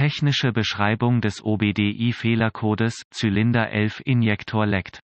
Technische Beschreibung des OBDI-Fehlercodes Zylinder 11 Injektor leckt.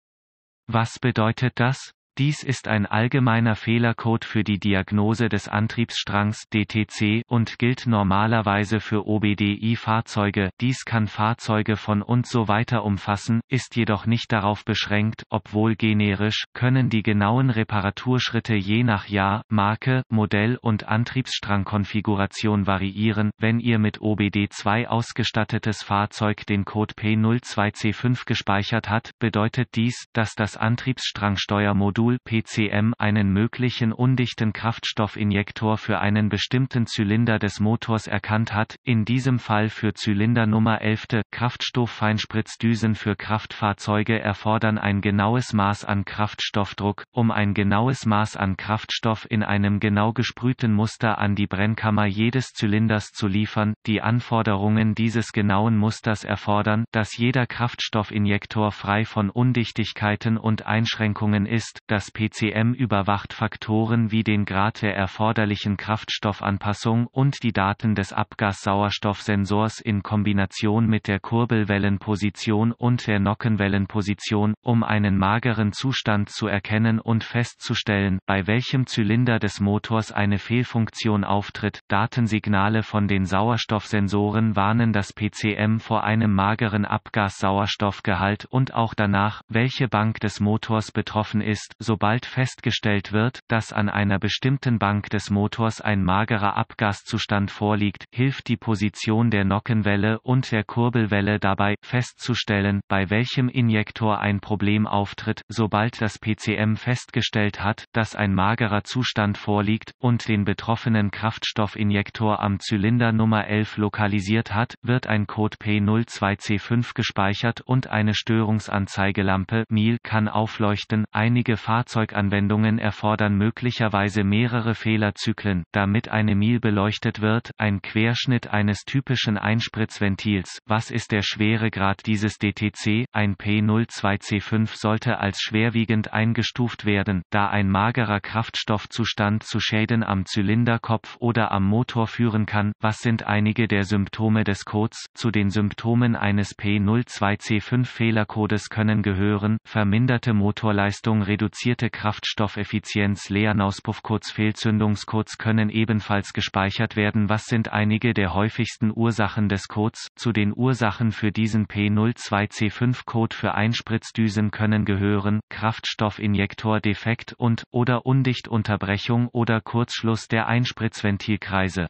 Was bedeutet das? Dies ist ein allgemeiner Fehlercode für die Diagnose des Antriebsstrangs DTC und gilt normalerweise für OBDI-Fahrzeuge. Dies kann Fahrzeuge von und so weiter umfassen, ist jedoch nicht darauf beschränkt. Obwohl generisch, können die genauen Reparaturschritte je nach Jahr, Marke, Modell und Antriebsstrangkonfiguration variieren. Wenn ihr mit OBD2 ausgestattetes Fahrzeug den Code P02C5 gespeichert hat, bedeutet dies, dass das Antriebsstrangsteuermodul Azul-PCM einen möglichen undichten Kraftstoffinjektor für einen bestimmten Zylinder des Motors erkannt hat, in diesem Fall für Zylinder Nummer 11. Kraftstofffeinspritzdüsen für Kraftfahrzeuge erfordern ein genaues Maß an Kraftstoffdruck, um ein genaues Maß an Kraftstoff in einem genau gesprühten Muster an die Brennkammer jedes Zylinders zu liefern. Die Anforderungen dieses genauen Musters erfordern, dass jeder Kraftstoffinjektor frei von Undichtigkeiten und Einschränkungen ist, das PCM überwacht Faktoren wie den Grad der erforderlichen Kraftstoffanpassung und die Daten des Abgassauerstoffsensors in Kombination mit der Kurbelwellenposition und der Nockenwellenposition, um einen mageren Zustand zu erkennen und festzustellen, bei welchem Zylinder des Motors eine Fehlfunktion auftritt. Datensignale von den Sauerstoffsensoren warnen das PCM vor einem mageren Abgassauerstoffgehalt und auch danach, welche Bank des Motors betroffen ist, sobald festgestellt wird, dass an einer bestimmten Bank des Motors ein magerer Abgaszustand vorliegt, hilft die Position der Nockenwelle und der Kurbelwelle dabei, festzustellen, bei welchem Injektor ein Problem auftritt, sobald das PCM festgestellt hat, dass ein magerer Zustand vorliegt, und den betroffenen Kraftstoffinjektor am Zylinder Nummer 11 lokalisiert hat, wird ein Code P02C5 gespeichert und eine Störungsanzeigelampe kann aufleuchten, einige Fahrzeuge Fahrzeuganwendungen erfordern möglicherweise mehrere Fehlerzyklen, damit eine Mil beleuchtet wird, ein Querschnitt eines typischen Einspritzventils. Was ist der Schweregrad dieses DTC? Ein P02C5 sollte als schwerwiegend eingestuft werden, da ein magerer Kraftstoffzustand zu Schäden am Zylinderkopf oder am Motor führen kann. Was sind einige der Symptome des Codes? Zu den Symptomen eines P02C5 Fehlercodes können gehören, verminderte Motorleistung reduziert reduzierte Kraftstoffeffizienz Leernauspuff kurz Fehlzündungskots können ebenfalls gespeichert werden. Was sind einige der häufigsten Ursachen des Kots? Zu den Ursachen für diesen P02C5-Code für Einspritzdüsen können gehören Kraftstoffinjektordefekt und oder Undichtunterbrechung oder Kurzschluss der Einspritzventilkreise.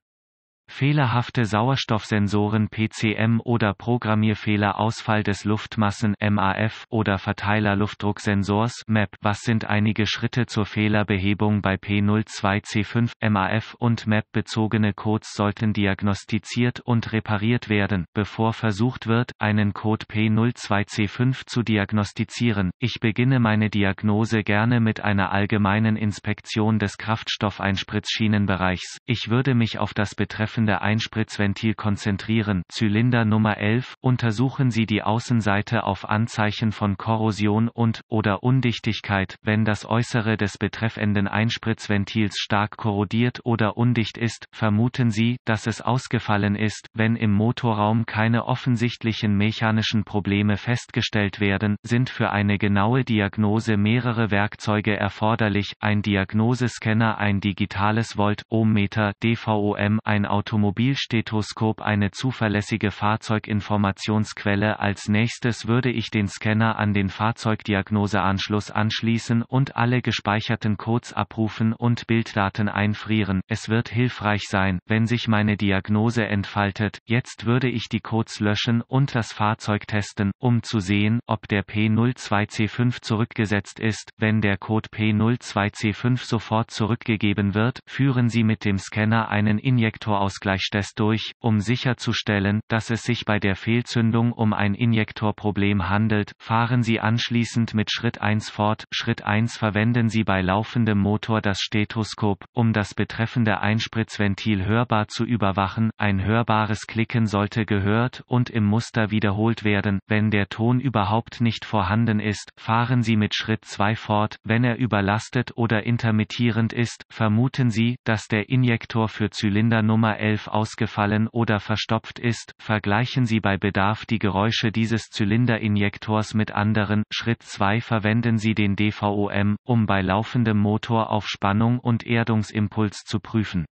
Fehlerhafte Sauerstoffsensoren PCM oder Programmierfehler Ausfall des Luftmassen MAF oder Verteilerluftdrucksensors MAP Was sind einige Schritte zur Fehlerbehebung bei P02C5 MAF und MAP bezogene Codes sollten diagnostiziert und repariert werden, bevor versucht wird, einen Code P02C5 zu diagnostizieren. Ich beginne meine Diagnose gerne mit einer allgemeinen Inspektion des Kraftstoffeinspritzschienenbereichs. Ich würde mich auf das betreffende laufende Einspritzventil konzentrieren Zylinder Nummer 11, untersuchen Sie die Außenseite auf Anzeichen von Korrosion und, oder Undichtigkeit, wenn das Äußere des betreffenden Einspritzventils stark korrodiert oder undicht ist, vermuten Sie, dass es ausgefallen ist, wenn im Motorraum keine offensichtlichen mechanischen Probleme festgestellt werden, sind für eine genaue Diagnose mehrere Werkzeuge erforderlich, ein Diagnosescanner, ein digitales Volt-Ohmmeter, DVOM, ein Automobilstethoskop eine zuverlässige Fahrzeuginformationsquelle. Als nächstes würde ich den Scanner an den Fahrzeugdiagnoseanschluss anschließen und alle gespeicherten Codes abrufen und Bilddaten einfrieren. Es wird hilfreich sein, wenn sich meine Diagnose entfaltet. Jetzt würde ich die Codes löschen und das Fahrzeug testen, um zu sehen, ob der P02C5 zurückgesetzt ist. Wenn der Code P02C5 sofort zurückgegeben wird, führen Sie mit dem Scanner einen Injektor aus Ausgleichstests durch, um sicherzustellen, dass es sich bei der Fehlzündung um ein Injektorproblem handelt. Fahren Sie anschließend mit Schritt 1 fort. Schritt 1 verwenden Sie bei laufendem Motor das Stethoskop, um das betreffende Einspritzventil hörbar zu überwachen. Ein hörbares Klicken sollte gehört und im Muster wiederholt werden. Wenn der Ton überhaupt nicht vorhanden ist, fahren Sie mit Schritt 2 fort. Wenn er überlastet oder intermittierend ist, vermuten Sie, dass der Injektor für Zylindernummer 11 ausgefallen oder verstopft ist, vergleichen Sie bei Bedarf die Geräusche dieses Zylinderinjektors mit anderen. Schritt 2 Verwenden Sie den DVOM, um bei laufendem Motor auf Spannung und Erdungsimpuls zu prüfen.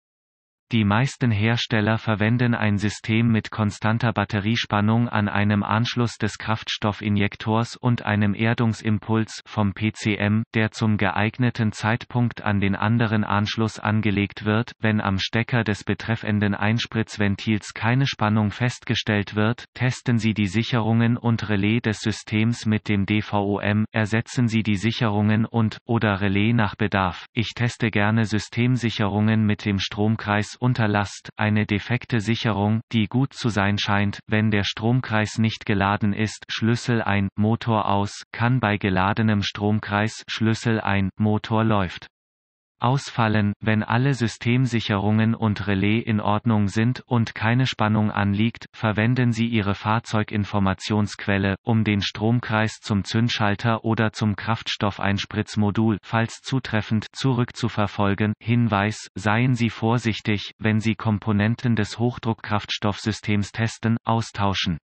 Die meisten Hersteller verwenden ein System mit konstanter Batteriespannung an einem Anschluss des Kraftstoffinjektors und einem Erdungsimpuls vom PCM, der zum geeigneten Zeitpunkt an den anderen Anschluss angelegt wird, wenn am Stecker des betreffenden Einspritzventils keine Spannung festgestellt wird, testen Sie die Sicherungen und Relais des Systems mit dem DVOM, ersetzen Sie die Sicherungen und, oder Relais nach Bedarf. Ich teste gerne Systemsicherungen mit dem Stromkreis unter Last, eine defekte Sicherung, die gut zu sein scheint, wenn der Stromkreis nicht geladen ist, Schlüssel ein, Motor aus, kann bei geladenem Stromkreis Schlüssel ein, Motor läuft ausfallen, wenn alle Systemsicherungen und Relais in Ordnung sind und keine Spannung anliegt, verwenden Sie Ihre Fahrzeuginformationsquelle, um den Stromkreis zum Zündschalter oder zum Kraftstoffeinspritzmodul, falls zutreffend, zurückzuverfolgen. Hinweis, seien Sie vorsichtig, wenn Sie Komponenten des Hochdruckkraftstoffsystems testen, austauschen.